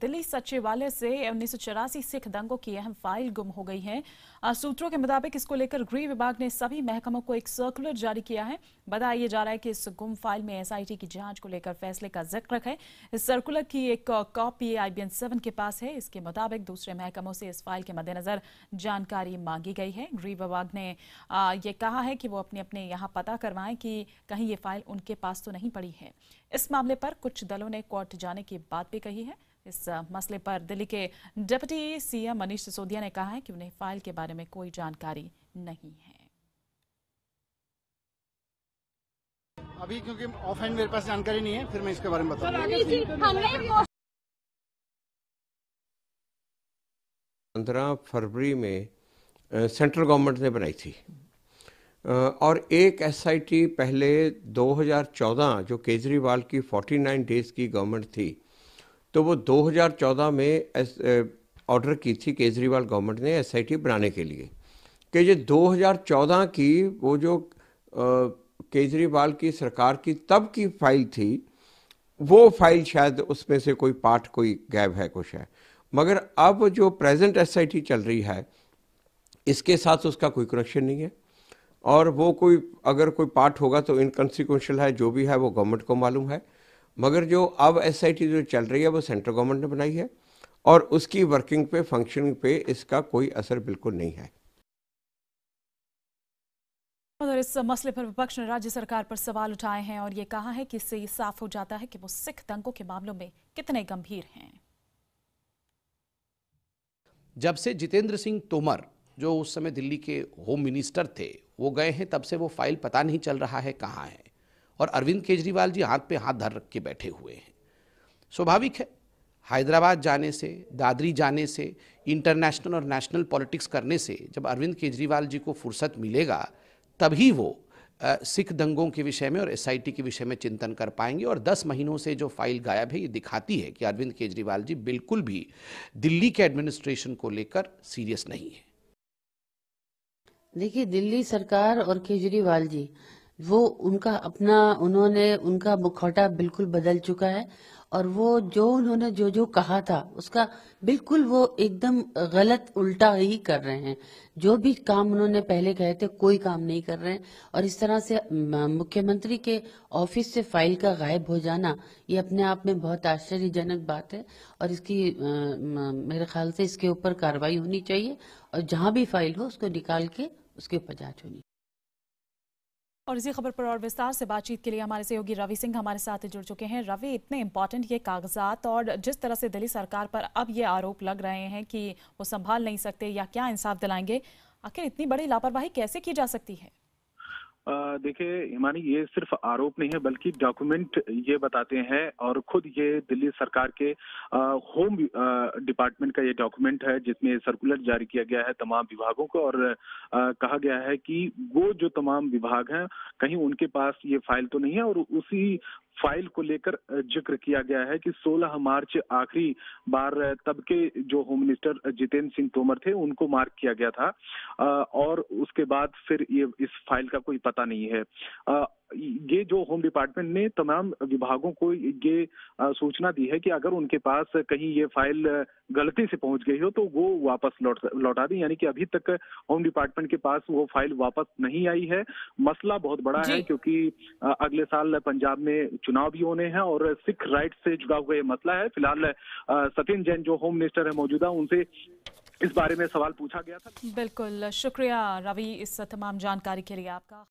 दिल्ली सचिवालय से उन्नीस सिख दंगों की अहम फाइल गुम हो गई है सूत्रों के मुताबिक इसको लेकर गृह विभाग ने सभी महकमों को एक सर्कुलर जारी किया है बताया जा रहा है कि इस गुम फाइल में एसआईटी की जांच को लेकर फैसले का जिक्र है इस सर्कुलर की एक कॉपी आईबीएन सेवन के पास है इसके मुताबिक दूसरे महकमों से इस फाइल के मद्देनजर जानकारी मांगी गई है गृह विभाग ने यह कहा है कि वो अपने अपने यहाँ पता करवाएं कि कहीं ये फाइल उनके पास तो नहीं पड़ी है इस मामले पर कुछ दलों ने कोर्ट जाने की बात भी कही है इस मसले पर दिल्ली के डिप्टी सीएम मनीष सिसोदिया ने कहा है कि उन्हें फाइल के बारे में कोई जानकारी नहीं है अभी क्योंकि ऑफ हैंड मेरे पास जानकारी नहीं है फिर मैं इसके बारे में बताऊंगा पंद्रह फरवरी में सेंट्रल गवर्नमेंट ने बनाई थी और एक एसआईटी पहले 2014 जो केजरीवाल की 49 डेज की गवर्नमेंट थी तो वो 2014 में ऑर्डर की थी केजरीवाल गवर्नमेंट ने एसआईटी बनाने के लिए कि ये 2014 की वो जो केजरीवाल की सरकार की तब की फाइल थी वो फाइल शायद उसमें से कोई पार्ट कोई गैप है कुछ है मगर अब जो प्रेजेंट एसआईटी चल रही है इसके साथ उसका कोई कनेक्शन नहीं है और वो कोई अगर कोई पार्ट होगा तो इनकॉन्सिक्वेंशल है जो भी है वो गवर्नमेंट को मालूम है मगर जो अब एस जो चल रही है वो सेंट्रल गवर्नमेंट ने बनाई है और उसकी वर्किंग पे फंक्शनिंग पे इसका कोई असर बिल्कुल नहीं है उधर इस मसले पर विपक्ष ने राज्य सरकार पर सवाल उठाए हैं और ये कहा है कि इससे ये साफ हो जाता है कि वो सिख दंगों के मामलों में कितने गंभीर हैं जब से जितेंद्र सिंह तोमर जो उस समय दिल्ली के होम मिनिस्टर थे वो गए हैं तब से वो फाइल पता नहीं चल रहा है कहाँ है और अरविंद केजरीवाल जी हाथ पे हाथ धर रख के बैठे हुए हैं स्वाभाविक है हैदराबाद जाने से दादरी जाने से इंटरनेशनल और नेशनल पॉलिटिक्स करने से जब अरविंद केजरीवाल जी को फुर्सत मिलेगा तभी वो सिख दंगों के विषय में और एसआईटी के विषय में चिंतन कर पाएंगे और 10 महीनों से जो फाइल गायब है ये दिखाती है कि अरविंद केजरीवाल जी बिल्कुल भी दिल्ली के एडमिनिस्ट्रेशन को लेकर सीरियस नहीं है देखिए दिल्ली सरकार और केजरीवाल जी वो उनका अपना उन्होंने उनका मुखौटा बिल्कुल बदल चुका है और वो जो उन्होंने जो जो कहा था उसका बिल्कुल वो एकदम गलत उल्टा ही कर रहे हैं जो भी काम उन्होंने पहले कहे थे कोई काम नहीं कर रहे हैं और इस तरह से मुख्यमंत्री के ऑफिस से फाइल का गायब हो जाना ये अपने आप में बहुत आश्चर्यजनक बात है और इसकी मेरे ख्याल से इसके ऊपर कार्रवाई होनी चाहिए और जहां भी फाइल हो उसको निकाल के उसके ऊपर जांच होनी और इसी खबर पर और विस्तार से बातचीत के लिए हमारे सहयोगी रवि सिंह हमारे साथ जुड़ चुके हैं रवि इतने इम्पॉर्टेंट ये कागजात और जिस तरह से दिल्ली सरकार पर अब ये आरोप लग रहे हैं कि वो संभाल नहीं सकते या क्या इंसाफ दिलाएंगे आखिर इतनी बड़ी लापरवाही कैसे की जा सकती है देखिए हिमानी ये सिर्फ आरोप नहीं है बल्कि डॉक्यूमेंट ये बताते हैं और खुद ये दिल्ली सरकार के होम डिपार्टमेंट का ये डॉक्यूमेंट है जिसमें सर्कुलर जारी किया गया है तमाम विभागों को और आ, कहा गया है कि वो जो तमाम विभाग हैं कहीं उनके पास ये फाइल तो नहीं है और उसी फाइल को लेकर जिक्र किया गया है कि 16 मार्च आखिरी बार तब के जो होम मिनिस्टर जितेंद्र सिंह तोमर थे उनको मार्क किया गया था और उसके बाद फिर ये इस फाइल का कोई पता नहीं है ये जो होम डिपार्टमेंट ने तमाम विभागों को ये सूचना दी है कि अगर उनके पास कहीं ये फाइल गलती से पहुंच गई हो तो वो वापस लौट लौटा दी यानी कि अभी तक होम डिपार्टमेंट के पास वो फाइल वापस नहीं आई है मसला बहुत बड़ा है क्योंकि अगले साल पंजाब में चुनाव भी होने हैं और सिख राइट से जुड़ा हुआ ये मसला है फिलहाल सचिन जैन जो होम मिनिस्टर है मौजूदा उनसे इस बारे में सवाल पूछा गया था बिल्कुल शुक्रिया रवि इस तमाम जानकारी के लिए आपका